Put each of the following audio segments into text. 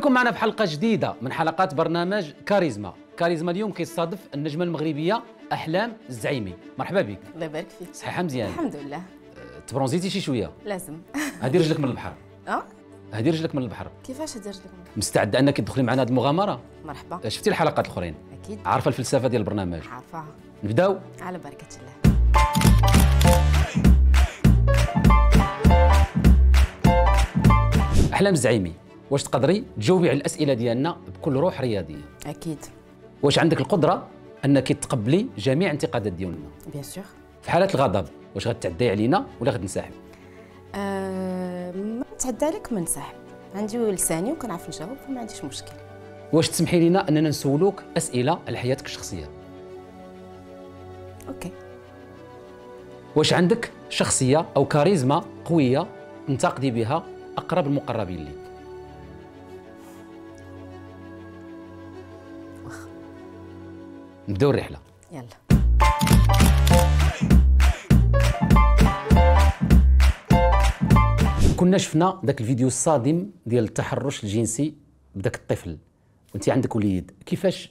بكم معنا في حلقه جديده من حلقات برنامج كاريزما كاريزما اليوم كيستضيف النجمه المغربيه احلام الزعيمي مرحبا بك الله يبارك فيك صحيحه مزيان الحمد لله أه، تبرونزيتي شي شويه لازم هادي رجلك من البحر اه هادي رجلك من البحر كيفاش هادي رجلك من البحر مستعده انك تدخلي معنا هذه المغامره مرحبا أه، شفتي الحلقات الاخرين اكيد عارفه الفلسفه ديال البرنامج عارفاها نبداو على بركه الله احلام الزعيمي واش تقدري تجاوبي على الاسئله ديالنا بكل روح رياضيه اكيد واش عندك القدره انك تقبلي جميع الانتقادات ديالنا بيان سور في حاله الغضب واش غتعدي علينا ولا غتنسحب أه... ما نتعدى لك ما نسحب عندي لساني وكنعرف نجاوب فما عنديش مشكل واش تسمحي لنا اننا نسولوك اسئله على حياتك الشخصيه اوكي واش عندك شخصيه او كاريزما قويه تنتقدي بها اقرب المقربين ليك نبداو الرحله يلا كنا شفنا ذاك الفيديو الصادم ديال التحرش الجنسي بداك الطفل وانت عندك وليد كيفاش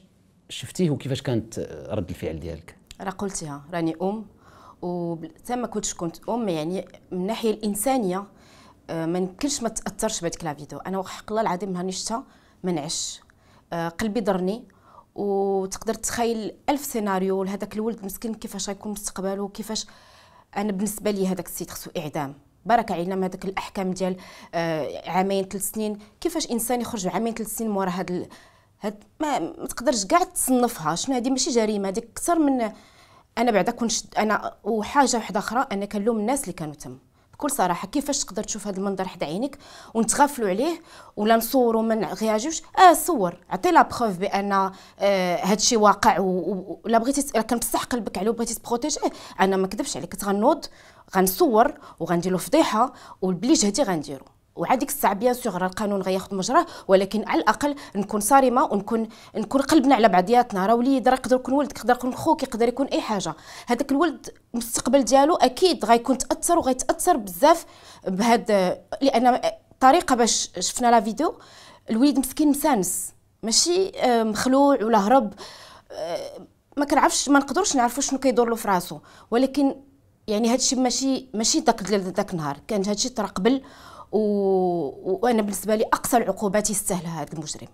شفتيه وكيفاش كانت رد الفعل ديالك راه قلتها راني ام وحتى ما كنتش كنت ام يعني من الناحيه الانسانيه آه، ما نمكنش ما تاثرش بهذيك لا فيديو انا وحق الله العظيم نهار شفتها ما نعش آه، قلبي ضرني وتقدر تخيل ألف سيناريو لهذاك الولد مسكين كيفاش غيكون مستقبله وكيفاش أنا بالنسبة لي هذاك السيد خصو إعدام بركة علينا من هذاك الأحكام ديال آه، عامين ثلاث سنين كيفاش إنسان يخرج عامين ثلاث سنين مورا هاد ال... هاد ما, ما تقدرش كاع تصنفها شنو هذه ماشي جريمة هذيك أكثر من أنا بعدا كنت أنا وحاجة واحدة أخرى أنا كنلوم الناس اللي كانوا تم بكل صراحه كيفاش تقدر تشوف هذا المنظر حدا عينك ونتغفلوا عليه ولا نصوروا ما نغياجيوش اه صور عطي لا بروف بان هذا آه الشيء واقع ولا بغيتي كان بصح قلبك عليه وبغيتي تبروتيجيه انا ما كذبش عليك غنوض غنصور له فضيحه وبلي جهدي غنديرو وعاديك الساعه بيان سور راه القانون غياخذ مجراه ولكن على الاقل نكون صارمه ونكون نكون قلبنا على بعضياتنا راه وليد راه يقدر يكون ولدك يقدر يكون خوك يقدر يكون اي حاجه هذاك الولد المستقبل ديالو اكيد غيكون تاثر وغيتاثر بزاف بهاد لان الطريقه باش شفنا لا فيديو الوليد مسكين مسانس ماشي آه، مخلوع ولا هرب آه، ما كنعرفش ما نقدرش نعرفوا شنو كيدور له في راسو ولكن يعني هادشي ماشي ماشي داك داك النهار كان هادشي طرا قبل و... وانا بالنسبه لي اقصى العقوبات يستاهلها هذا المجرم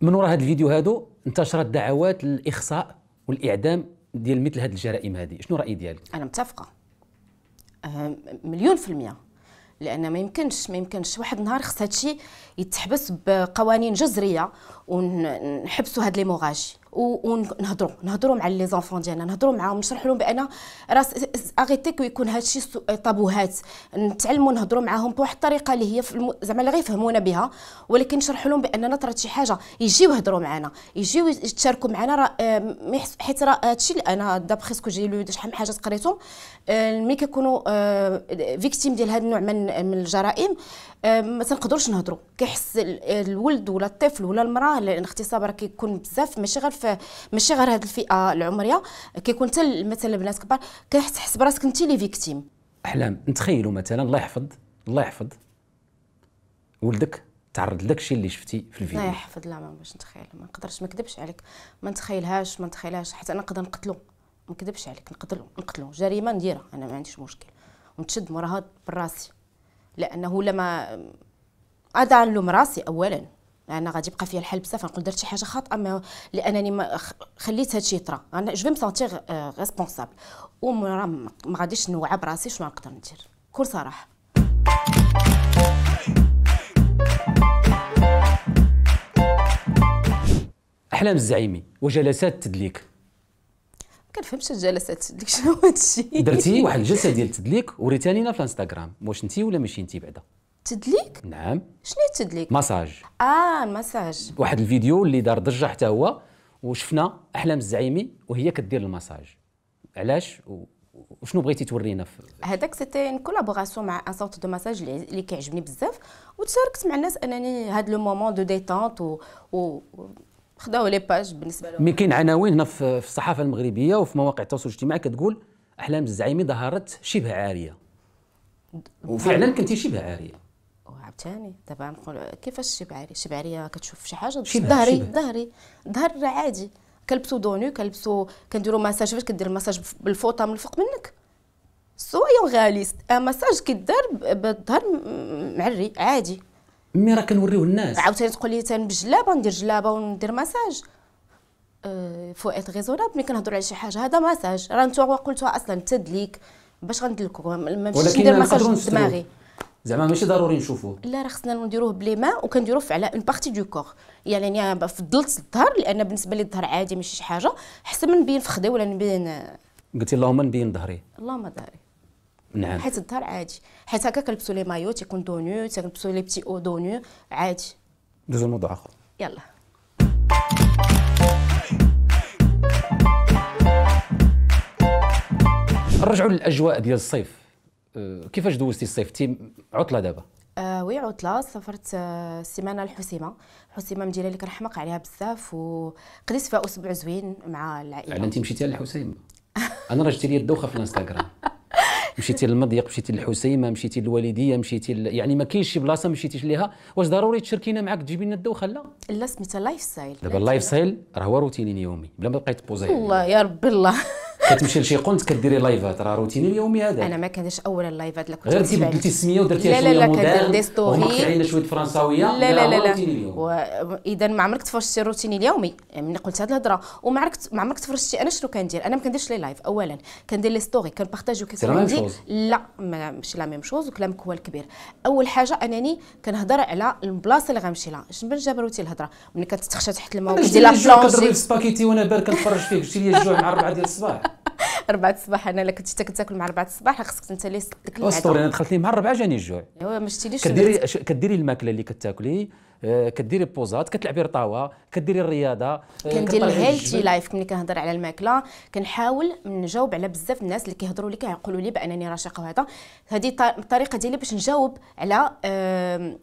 من وراء هذا الفيديو هذا انتشرت دعوات للاخصاء والاعدام ديال مثل هذه الجرائم هذه شنو رايك ديالك انا متفقه مليون في المية لان ما يمكنش ما يمكنش واحد النهار خص هادشي يتحبس بقوانين جذريه ونحبسوا هاد لي موغاجي ونهضروا نهضروا مع لي زونفون ديالنا نهضروا معاهم نشرح لهم بان راس اغيتيك ويكون الشيء طابوهات نتعلموا نهضروا معاهم بواحد الطريقه اللي هي زعما اللي غيفهمونا بها ولكن نشرح لهم باننا طرات شي حاجه يجيو يهضروا معنا يجيو يتشاركوا معنا راه حيت راه الشيء اللي انا دابخي سكو جي لو شحال من حاجه قريتهم آه، ملي كيكونوا فيكتيم آه، ديال هاد النوع من الجرائم آه، ما تنقدروش نهضروا كيحس الولد ولا الطفل ولا المراه الاغتصاب راه كيكون بزاف ماشي غير في ماشي غير هذه الفئه العمريه كيكون حتى مثلا البنات كبار كتحس براسك انت لي فيكتيم احلام نتخيلوا مثلا الله يحفظ الله يحفظ ولدك تعرض لك الشيء اللي شفتي في الفيديو الله يحفظ لا ما باش نتخيل ما نقدرش ما نكذبش عليك ما نتخيلهاش ما نتخيلهاش حتى انا نقدر نقتلو ما نكذبش عليك نقتلو نقتلو جريمه نديرها انا ما عنديش مشكل ونتشد مراها براسي لانه لما غادا نلوم راسي اولا انا غادي يبقى فيا الحال بزاف نقول درت شي حاجه خاطئه ما لانني ما خليت الشيء يطرا انا جو فيم سونتيغ ريسبونسابل وما ما غاديش نوعى براسي شنو نقدر ندير كل صراحه احلام الزعيمي وجلسات التدليك ما كنفهمش الجلسات التدليك شنو هادشي درتي واحد الجلسه ديال التدليك وريتها لينا في الانستغرام واش انت ولا ماشي انت بعدا تدليك نعم شنو تدليك مساج اه المساج واحد الفيديو اللي دار ضجه حتى هو وشفنا احلام الزعيمي وهي كدير المساج علاش و... وشنو بغيتي تورينا في هذاك سيتي ان كولابوراسيون مع ان سونتر دو مساج اللي كيعجبني بزاف وتشاركت مع الناس انني هاد لو مومون دو ديتونت و, و... خداو لي باج بالنسبه لهم كاين عناوين هنا في الصحافه المغربيه وفي مواقع التواصل الاجتماعي كتقول احلام الزعيمي ظهرت شبه عاريه وفعلا كنتي شبه عاريه ثاني دابا نقول كيفاش الشبعري الشبعريه كتشوف شي حاجه في ظهري ظهري ظهر عادي كلبسو دوني كلبسو كنديرو مساج فاش كدير المساج بالفوطه من الفوق منك سويون غاليست مساج آه، كيدار بالظهر معري عادي مي راه كنوريو الناس عاوتاني تقول لي تنبجلابه ندير جلابه وندير مساج فو ات ريزونابل ملي كنهضروا على شي حاجه هذا مساج راه نتوما قلتوها اصلا تدليك باش غندلكو ما نمشيش ندير مساج دماغي زعما ماشي ضروري نشوفوه لا راه خصنا نديروه بلي ماء وكنديروه على اون بارتي دو كور يعني فضلت الظهر لان بالنسبه لي الظهر عادي ماشي شي حاجه احسن من نبين فخدي ولا نبين قلتي اللهم نبين ظهري اللهم ظهري نعم حيت الظهر عادي حيت هكا كنلبسوا لي مايو تيكون دونيو تيكون لي بتي او دونيو عادي ندوزو لموضوع اخر يلا نرجعوا للاجواء ديال الصيف آه، كيفاش دوزتي الصيف تي عطله دابا آه وي عطله سافرت آه الحسيمه حسيمه مدينه اللي كنحماق عليها بزاف وقضيت فيها اسبوع زوين مع العائله يعني انت مشيتي للحسيمه انا راه جبتي لي الدوخه في الانستغرام مشيتي للمضيق مشيتي للحسيمه مشيتي للوالديه مشيتي يعني ما كاينش شي بلاصه ما مشيتيش ليها واش ضروري تشركينا معاك تجيبي لنا الدوخه لا لا سميتها لايف ستايل دابا اللايف ستايل راه هو روتيني يومي بلا ما بقيت بوزي الله يا رب الله كتمشي لشي قنت كديري لايفات راه روتيني اليومي هذا انا ما كانش اول اللايفات اللي كنت غير انت بدلتي السميه ودرتي شويه لا لا لا كندير دي ستوري شويه فرنساويه لا لا لا لا اذا ما عمرك تفرجتي روتيني اليومي يعني ملي قلت هذه الهضره وما عمرك ما عمرك تفرجتي انا شنو كندير انا ما كنديرش لي لايف اولا كندير لي ستوري كنبارطاجيو كيف عندي لا ماشي لا ميم شوز وكلام كوال كبير اول حاجه انني كنهضر على البلاصه اللي غنمشي لها شنو جبروتي الهضره ملي كتتخشى تحت الماء ودير لا بلونجي كتضرب سباكيتي وانا بارك كنتفرج فيك جبتي لي الجوع مع 4 ديال الصباح 4 الصباح انا الا كنت انت كتاكل مع 4 الصباح خاصك انت اللي سدك العاده اسطوري انا دخلت لي مع 4 جاني الجوع ايوا ما شتيليش كديري كديري الماكله اللي كتاكلي آه، كديري بوزات كتلعبي رطاوه كديري الرياضه آه، كندير الهيلثي لايف ملي كنهضر على الماكله كنحاول نجاوب على بزاف الناس اللي كيهضروا لي كيقولوا لي بانني رشيقه وهذا هذه الطريقه ديالي باش نجاوب على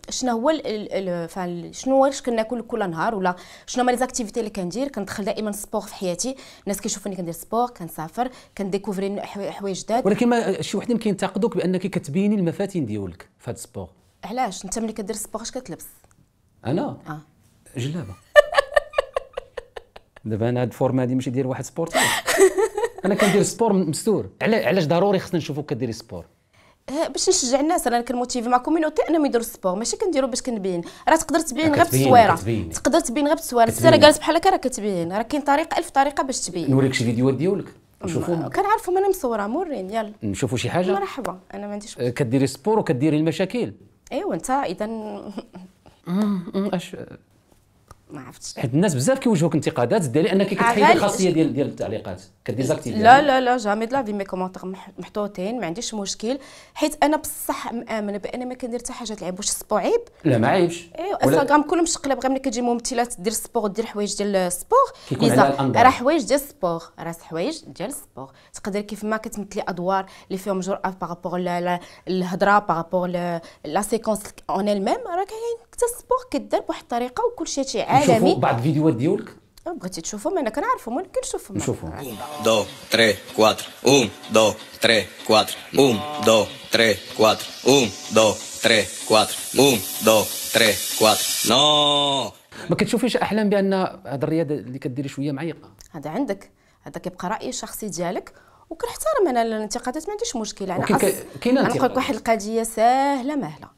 شنو هو شنو هو كناكل كل نهار ولا شنو هما لي زاكتيفيتي اللي كندير كندخل دائما سبور في حياتي الناس كيشوفوني كندير سبور كنسافر كنديكوفري حوايج جداد ولكن ما شي وحدين كينتقدوك بانك كتبيني المفاتن ديالك في هذا السبور علاش انت ملي كدير سبور اش كتلبس انا اه جلابه دابا انا هاد الفورمه هادي ماشي ديال واحد سبورت انا كندير سبور مستور علاش ضروري خصنا نشوفوك كديري سبور آه، باش نشجع الناس انا كنموتيفي مع كوميونيتي انهم يديروا السبور ماشي كنديرو باش كنبين راه تقدر تبين غير بالتصويره تقدر تبين غير بالتصويره السيره قالت بحال هكا راه كتبين راه كاين طريقه الف طريقه باش تبين نوريك شي فيديوهات ديالك نشوفو كنعرفهم انا مصوره مورين يلا نشوفوا شي حاجه مرحبا انا ما عنديش كديري سبور وكديري المشاكل ايوا انت اذا اش ما عرفتش حيت الناس بزاف كيوجهوك انتقادات دالي انك كتحيد آه، الخاصيه ديال ديال التعليقات كديزاكتيفي لا لا لا جامي دلا في مي كومونتير محطوطين ما عنديش مشكل حيت انا بصح مامنه بان ما كندير حتى حاجه تلعب واش السبو عيب لا ما عيبش ايوا انستغرام كله مشقلب غير ملي كتجي ممثلات دير سبور دير حوايج ديال السبور راه حوايج ديال السبور راه حوايج ديال السبور تقدر كيف ما كتمثلي ادوار اللي فيهم جرأه بارابور الهضره بارابور لا سيكونس اون ميم راه كاين حتى السبور كيدار بواحد الطريقه وكل شيء شي عالمي بعض الفيديوهات ديالك آه، بغيتي تشوفهم انا كنعرفهم ولكن نشوفهم نشوفهم 1 2 3 4 دو تري 3 4 دو تري 3 4 دو تري 3 4 دو تري 3 نو ما كتشوفيش احلام بان هذه الرياضه اللي كديري شويه معيقه هذا عندك هذا كيبقى راي شخصي ديالك وكنحترم انا الانتقادات ما عنديش مشكل انا كاينه انا نقول لك واحد القضيه ساهله مهله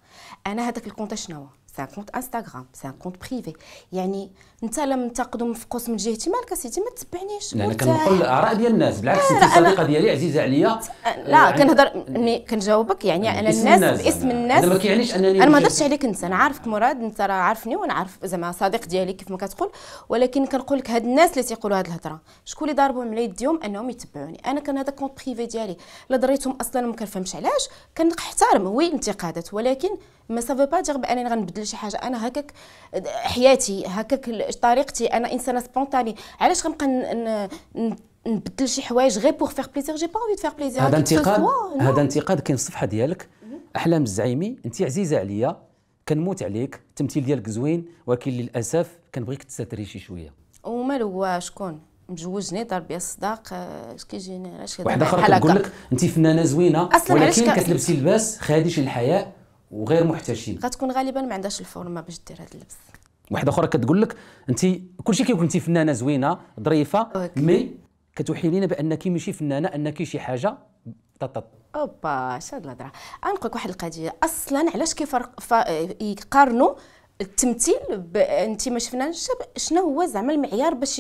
انا هذاك الكونتا شنو هو C'est un compte Instagram, c'est un compte privé. Yannick. انت لم تقدم في قسم من جهتي مالك سيتي ما تتبعنيش لا انا كنقول آه. الاراء ديال الناس بالعكس انت الصديقه ديالي عزيزه عليا لا كنهضر كنجاوبك يعني على الناس باسم الناس ما كيعنيش انني انا ما هضرتش عليك انت انا عارفك مراد انت راه عارفني وانا عارف زعما صديق ديالي كيف ما كتقول ولكن كنقول لك هاد الناس اللي تيقولوا هاد الهضره شكون اللي ضاربهم على يديهم انهم يتبعوني انا كان هذا كونت بريفي ديالي لا ضريتهم اصلا ما كنفهمش علاش كنحترم وي انتقادات ولكن ما سافو با دير بانني غنبدل شي حاجه انا هكاك حياتي هكاك طريقتي انا انسانه سبونتاني علاش غنبقى نبدل شي حوايج غير بوغ فيغ بليزير جي با اونفي فيغ بليزير هذا انتقاد هذا انتقاد كاين في الصفحه ديالك احلام الزعيمي انت عزيزه عليا كنموت عليك التمثيل ديالك زوين ولكن للاسف كنبغيك تستري شي شويه ومالو هو شكون مجوجني دار بيا الصداق اش كيجيني علاش كيدير واحد اخر كنقول لك انت فنانه زوينه ولكن كتلبسي لباس خادش الحياء وغير محتشم غتكون غالبا ما عندهاش الفورمه باش دير هذا اللبس واحده اخرى كتقول لك انت كلشي كيقول انت فنانه زوينه ظريفه مي كتوحي لينا بانك ماشي فنانه انك شي حاجه طط اوبا شاد الهضره غنقول لك واحد القضيه اصلا علاش كيفرق ف... يقارنوا التمثيل انت ما شفناش شنو هو زعما المعيار باش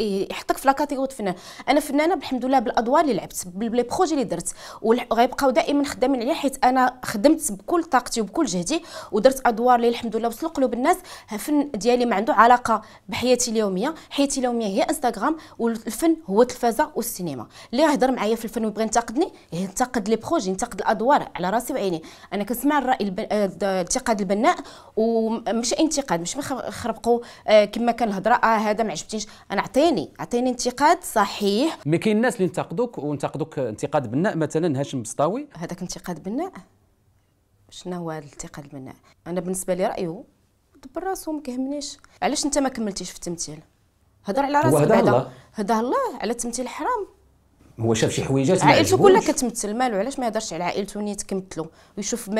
يحطك في لاكاتيغوري فنان انا فنانه الحمد لله بالادوار اللي لعبت بلي بروجي اللي درت وغيبقاو دائما خدامين عليا حيت انا خدمت بكل طاقتي وبكل جهدي ودرت ادوار اللي الحمد لله وصلوا قلوب الناس الفن ديالي ما عنده علاقه بحياتي اليوميه حياتي اليوميه هي انستغرام والفن هو التلفازه والسينما اللي يهضر معايا في الفن ويبغي ينتقدني ينتقد لي بروجي ينتقد الادوار على راسي وعيني انا كنسمع الراي الب... انتقاد آه، البناء و ماشي انتقاد مش مخربقوا آه، كما كان الهضره اه هذا ما عجبتنيش انا عطيني عطيني انتقاد صحيح ما كاين الناس اللي ينتقدوك وينتقدوك انتقاد بناء مثلا هاشم بسطاوي هذاك انتقاد بناء شنو هو الانتقاد البناء انا بالنسبه لي رايه دبر راسو ما كيهمنيش علاش انت ما كملتيش في التمثيل هضر على راسك بعدا هضر الله على التمثيل حرام هو شاف شي حويجات عائلته كلها كتمثل مالو علاش ما يهضرش على عائلته نيت كمثلو ويشوف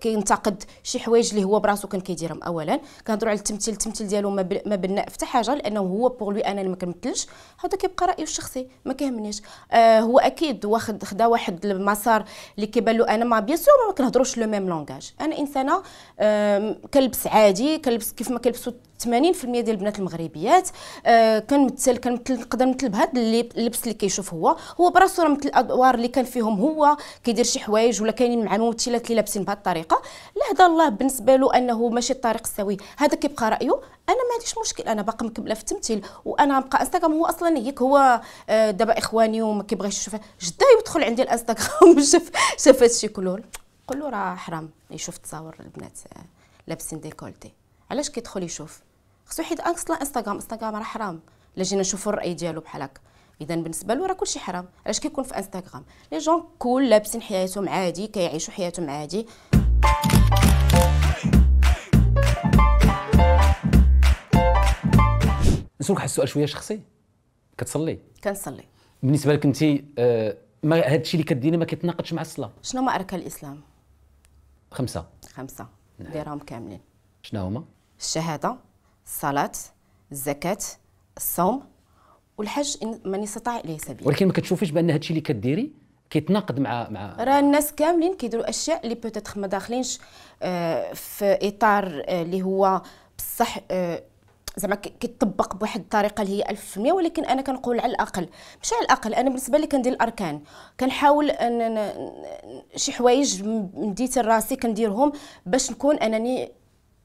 كينتقد شي حوايج اللي هو براسو كان كيديرهم اولا كنهضروا على التمثيل التمثيل ديالو ما ما في حتى حاجه لانه هو بوغ لوي انا ما كنمثلش هذا كيبقى رايه الشخصي ما كيهمنيش آه هو اكيد واخد خدا واحد المسار اللي كيبان له انا ما بيان سور ما كنهضروش لو ميم لونغاج انا انسانه آه كلبس عادي كلبس كيف ما كيلبسوا 80% ديال البنات المغربيات آه، كنمثل كنمثل نقدر نمثل بهذا اللبس اللي كيشوف هو هو براسو راه مثل الادوار اللي كان فيهم هو كيدير شي حوايج ولا كاينين مع ممثلات اللي لابسين بهذه الطريقه لا هدا الله بالنسبه له انه ماشي الطريق السوي هذا كيبقى رايه انا ما عنديش مشكل انا باقا مكمله في التمثيل وانا غنبقى انستغرام هو اصلا هيك هو آه، دابا اخواني وما كيبغيش يشوف جدا يدخل عندي الانستغرام وشاف شاف هادشي كله قول له راه حرام يشوف تصاور البنات آه، لابسين ديكولتي علاش كيدخل يشوف خصو يحيد اصلا انستغرام انستغرام راه حرام الا جينا نشوفوا الراي ديالو بحال هكا اذا بالنسبه له راه كلشي حرام علاش كيكون في انستغرام لي جون كول لابسين حياتهم عادي كيعيشوا حياتهم عادي نسولك واحد السؤال شويه شخصي كتصلي كنصلي بالنسبه لك انت آه ما هذا الشيء اللي كديري ما كيتناقضش مع الصلاه شنو هما اركان الاسلام خمسه خمسه نعم. ديرهم كاملين شنو هما الشهاده الصلاة الزكاة الصوم والحج من استطاع اليه سبيلا ولكن ما كتشوفيش بان هادشي اللي كديري كيتناقض مع مع راه الناس كاملين كيديروا اشياء اللي بوتيتر ما داخلينش آه، في اطار آه، اللي هو بصح آه، زعما كيطبق بواحد الطريقه اللي هي 1000% ولكن انا كنقول على الاقل ماشي على الاقل انا بالنسبه لي كندير الاركان كنحاول ان شي حوايج مديت راسي كنديرهم باش نكون انني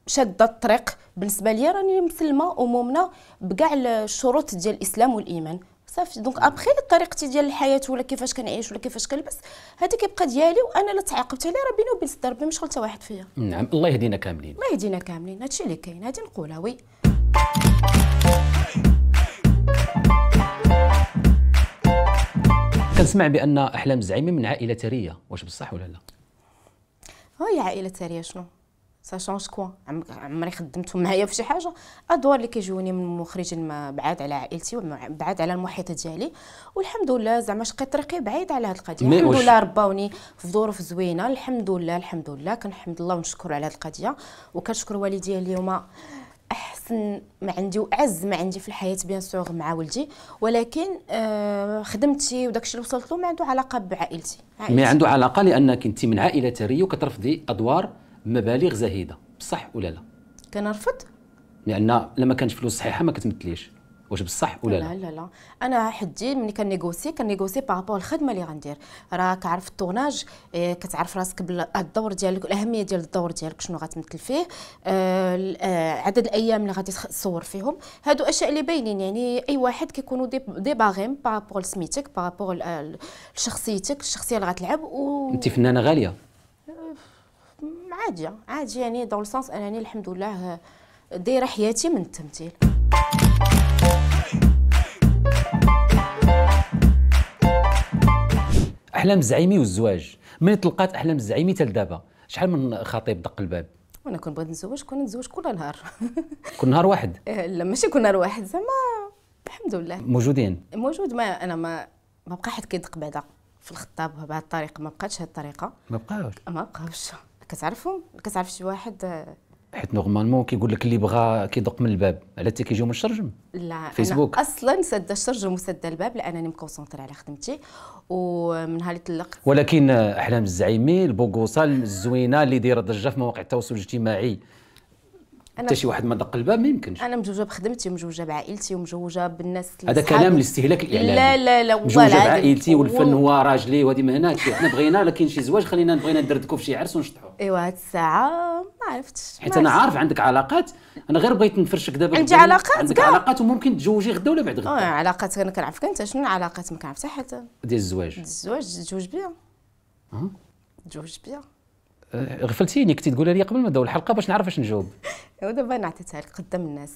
شاده الطريق بالنسبه لي راني مسلمه ومؤمنه بكاع الشروط ديال الاسلام والايمان صافي دونك ابخي طريقتي ديال الحياه ولا كيفاش كنعيش ولا كيفاش كنلبس هذا كيبقى ديالي وانا لا تعاقبت عليه راه بيني وبين ربي مش حتى واحد فيا نعم الله يهدينا كاملين الله يهدينا كاملين هادشي اللي كاين هادي نقولها وي كنسمع بان احلام الزعيمي من عائله ثريه واش بصح ولا لا هي عائله ثريه شنو سا شونج كوا عمري خدمتهم معايا في شي حاجه ادوار اللي كيجوني من مخرج بعاد على عائلتي وبعاد على المحيط ديالي والحمد لله زعما شقيت طريقي بعيد على هذه القضيه الحمد لله رباوني في ظروف زوينه الحمد لله الحمد لله كنحمد الله ونشكر على هذه القضيه وكنشكر والديا اليوم احسن ما عندي واعز ما عندي في الحياه بيان سور مع ولدي ولكن آه خدمتي وداك الشيء اللي وصلت له ما عنده علاقه بعائلتي عائلتي. ما عنده علاقه لانك انت من عائله ثريه وكترفضي ادوار مبالغ زهيده بصح ولا لا كنرفض لان يعني لما كانش فلوس صحيحه ما كتمثليش واش بصح ولا لا لا لا انا حدي ملي كنيغوسي كنيغوسي بارابور الخدمه اللي غندير راك عارف الطوناج آه، كتعرف راسك بالدور ديالك الاهميه ديال الدور ديالك شنو غتمثل فيه آه، آه، عدد الايام اللي غادي تصور فيهم هادو اشياء اللي باينين يعني اي واحد كيكونوا دي, دي باغيم بارابور سميتك بارابور لشخصيتك الشخصيه اللي غتلعب و... انت فنانه غاليه عاديه عاديه يعني دون السونس انني الحمد لله دايره حياتي من التمثيل احلام الزعيمي والزواج من طلقات احلام الزعيمي حتى لدابا شحال من خطيب دق الباب وانا كنت بغيت نتزوج كنت نتزوج كل نهار كل نهار واحد آه، لا ماشي كل نهار واحد زعما الحمد لله موجودين موجود ما انا ما ما بقى حد كيدق بعدا في الخطاب بهذه الطريقه ما بقاتش هذه الطريقه ما بقاوش ما بقاوش كتعرفهم كتعرف شي واحد حيت نورمالمون كيقول لك اللي بغى كيدق من الباب على حتى كيجيو من الشرجم لا فيسبوك أنا اصلا سد الشرجم وسد الباب لانني مكونسونطري على خدمتي ومن هالي طلق ولكن احلام الزعيمي البوكوصه الزوينه اللي دايره ضجه في مواقع التواصل الاجتماعي حتى شي واحد ما دق الباب ما يمكنش انا مزوجه بخدمتي ومزوجه بعائلتي ومزوجه بالناس هذا كلام الاستهلاك الاعلامي لا لا لا مزوجه بعائلتي والفن هو راجلي وهذه ما هناك حنا بغينا لا كاين شي زواج خلينا بغينا ندردكو في شي عرس ونشطحوا ايوا هاد الساعه ما عرفتش حيت انا عارف عندك علاقات انا غير بغيت نفرشك دابا عندي علاقات عندك علاقات وممكن تجوجي غدا ولا بعد غدا اه علاقات انا كنعرفك انت شنو العلاقات ما كنعرف حتى حتى ديال الزواج ديال الزواج تزوج بيا أه؟ تزوج بيا غفلتيني كنتي تقولها لي قبل ما نبداو الحلقه باش نعرف اش نجاوب ودابا انا عطيتها لك قدام الناس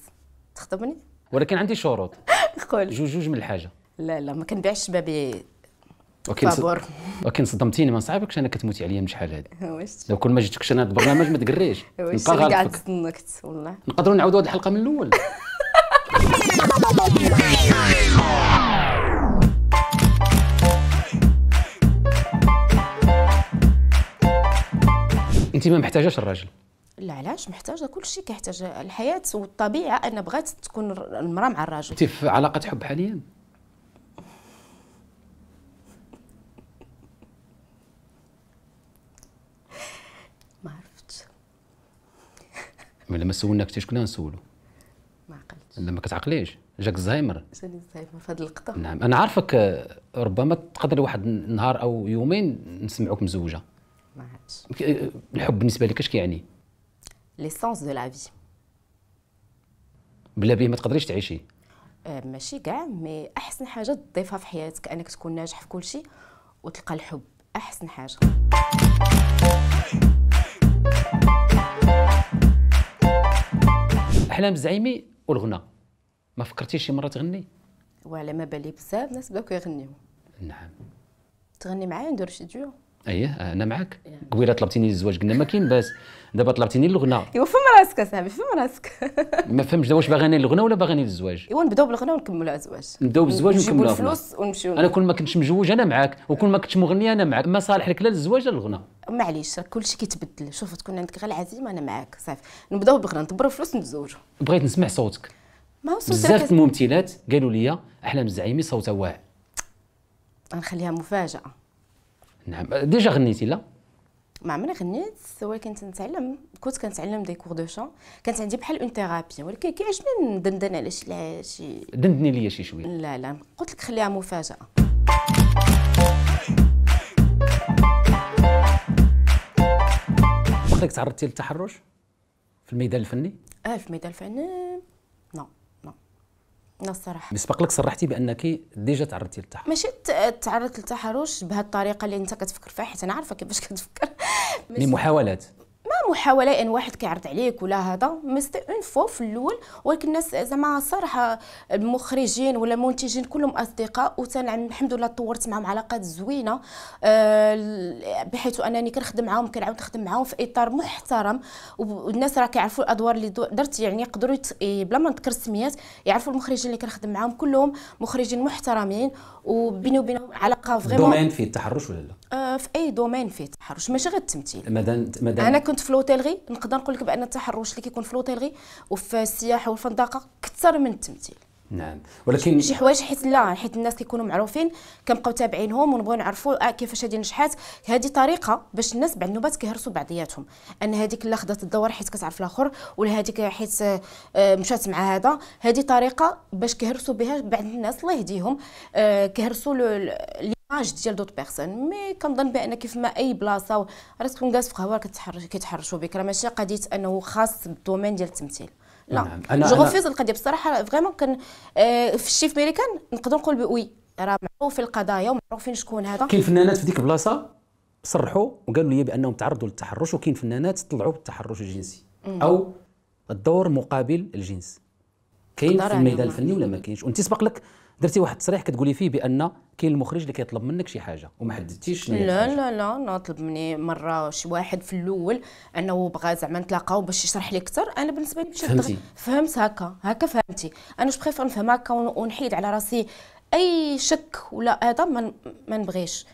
تخطبني ولكن عندي شروط قول جوج جوج من الحاجه لا لا ما كنبيعش بابي ولكن فابور ولكن صدمتيني ما صعيبكش انا كتموتي عليا من شحال هذا واش لو كل ما جيتكش انا هذا البرنامج ما تقريش نبقى غالطفك والله نقدروا نعاودوا هذه الحلقه من الاول انت ما محتاجاش الراجل لا علاش محتاجه كل شيء كيحتاج الحياه والطبيعه انا بغات تكون المراه مع الراجل انت في علاقه حب حاليا ما عرفتش لما سولناك انت شكون غنسولو ما عقلتش لما كتعقليش جاك الزهايمر جاني الزهايمر في هذه اللقطه نعم انا عارفك آه، ربما تقدر واحد النهار او يومين نسمعوك مزوجه ما عادش آه، الحب بالنسبه لك اش كيعني ليسونس دو لا في بلا بيه ما تقدريش تعيشي آه، ماشي كاع مي احسن حاجه تضيفها في حياتك انك تكون ناجح في كل شيء وتلقى الحب احسن حاجه احلام الزعيمي والغنى ما فكرتيش شي مره تغني وعلى ما بالي بزاف ناس بداو كيغنيو نعم تغني معايا ندير شي ديو ايه انا معك قبيله طلبتيني الزواج قلنا ما كاين باس دابا طلبتيني الغنى ايوا فهم راسك اصاحبي فهم راسك ما فهمش واش باغاني الغنى ولا باغاني الزواج ايوا نبداو بالغنى ونكملوا الزواج نبداو بالزواج ونكملوا الفلوس ونمشيو انا كل ما كنتش مجوج انا معاك وكل ما كنتش مغنيه انا معاك ما صالح لك لا الزواج لا الغنى معليش كلشي كيتبدل شوف تكون عندك غير العزيمه انا معاك صافي نبداو بالغنى نطبروا الفلوس نتزوجوا بغيت نسمع صوتك ما وصلت بزاف الممثلات قالوا لي احلام الزعيمي صوتها واعر نخليها مفاجاه نعم ديجا غنيتي لا ما عمري غنيت ولكن نتعلم كنت كنتعلم دي كور دو شون كانت عندي بحال اون تيرابي ولكن كيعجبني ندندن على شي شي دندني ليا شي شويه لا لا قلت لك خليها مفاجاه وقتك تعرضتي للتحرش في الميدان الفني اه في الميدان الفني لا الصراحه مسبق لك صرحتي بانك ديجا تعرضتي للتحرش ماشي تعرضت للتحرش بهالطريقه اللي انت كتفكر فيها حيت انا عارفه كيفاش كتفكر لمحاولات او ان واحد كيعرض عليك ولا هذا مي سيتي اون فو في الاول ولكن الناس زعما صراحه المخرجين ولا المنتجين كلهم اصدقاء وتنعم الحمد لله طورت معهم علاقات زوينه آه، بحيث انني كنخدم معاهم كنعاود نخدم معاهم في اطار محترم والناس راه كيعرفوا الادوار اللي درت يعني يقدروا بلا ما نذكر السميات يعرفوا المخرجين اللي كنخدم معاهم كلهم مخرجين محترمين وبيني وبينهم علاقه فريمون دومين فيه التحرش ولا لا آه، في اي دومين فيه التحرش ماشي غير التمثيل مدن انا كنت في لوتيلغي نقدر نقول لك بان التحرش اللي كيكون في لوتيلغي وفي السياحه والفندقه اكثر من التمثيل نعم ولكن شي حوايج حيت لا حيت الناس كيكونوا معروفين كنبقاو تابعينهم ونبغيو نعرفوا آه، كيفاش هذه نجحات هذه طريقه باش الناس بعد النوبات كيهرسوا بعضياتهم ان هذيك اللي خدات الدور حيت كتعرف الاخر ولا هذيك حيت آه، مشات مع هذا هذه طريقه باش كيهرسوا بها بعض الناس الله يهديهم كيهرسوا انج آه، ديال دوت بيرسون مي كنظن بان كيف ما اي بلاصه راسك تكون جالس في قهوه كتحرش كيتحرشوا بك راه ماشي قضيه انه خاص بالدومين ديال التمثيل لا نعم. انا جو غوفيز القضيه بصراحه فريمون كان آه، في الشيف ميريكان نقدر نقول بوي راه معروفين القضايا ومعروفين شكون هذا كاين فنانات في ديك البلاصه صرحوا وقالوا لي بانهم تعرضوا للتحرش وكاين فنانات طلعوا بالتحرش الجنسي او الدور مقابل الجنس كاين في يعني الميدان الفني ولا ما كاينش وانت سبق لك درتي واحد التصريح كتقولي فيه بان كاين المخرج اللي كيطلب منك شي حاجه وما حددتيش لا لا لا انا طلب مني مره شي واحد في الاول انه بغى زعما نتلاقاو باش يشرح لي اكثر انا بالنسبه لي فهمتي فهمت هكا هكا فهمتي انا جو بريفير نفهم هكا ونحيد على راسي اي شك ولا هذا ما نبغيش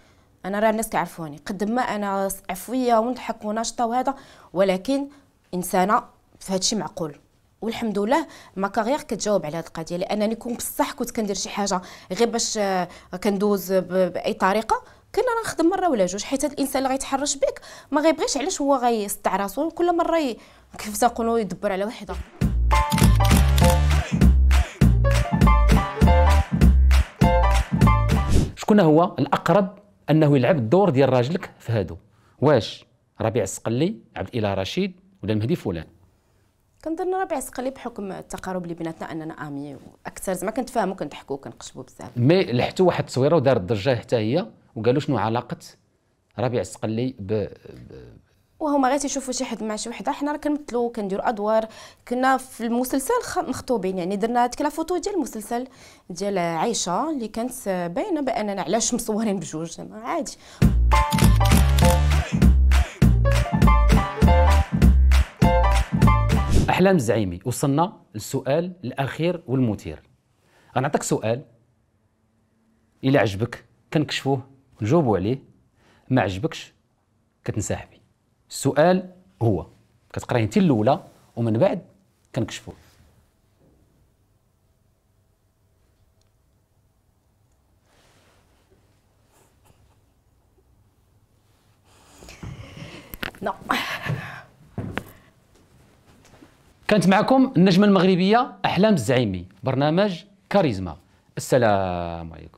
انا راه الناس كيعرفوني قد ما انا عفويه ونضحك وناشطه وهذا ولكن انسانه فهادشي معقول والحمد لله ما كارير كتجاوب على هذه القضيه لانني كون بصح كنت كندير شي حاجه غير باش آه، كندوز باي طريقه كنا نخدم مره ولا جوج حيت الانسان اللي غيتحرش بك ما غيبغيش علاش هو غيسطع راسو كل مره كيف تقولوا يدبر على وحده شكون هو الاقرب انه يلعب الدور ديال راجلك في هادو واش ربيع السقلي عبد الاله رشيد ولا المهدي فلان كنظن ربيع سقلي بحكم التقارب اللي بيناتنا اننا امي واكثر زعما كنتفاهموا كنضحكوا كنقشبوا بزاف مي لحتوا واحد التصويره ودارت ضجه حتى هي وقالوا شنو علاقه ربيع سقلي ب, ب... وهما غير تيشوفوا شي حد مع شي وحده حنا راه كنمثلوا كنديروا ادوار كنا في المسلسل مخطوبين يعني درنا هذيك لا فوتو ديال المسلسل ديال عائشه اللي كانت باينه باننا علاش مصورين بجوج زعما عادي احلام الزعيمي وصلنا للسؤال الاخير والمثير غنعطيك سؤال الا عجبك كنكشفوه نجاوبوا عليه ما عجبكش كتنسحبي السؤال هو كتقراي انت الاولى ومن بعد كنكشفوه نو كانت معكم النجمة المغربية أحلام الزعيمي برنامج كاريزما السلام عليكم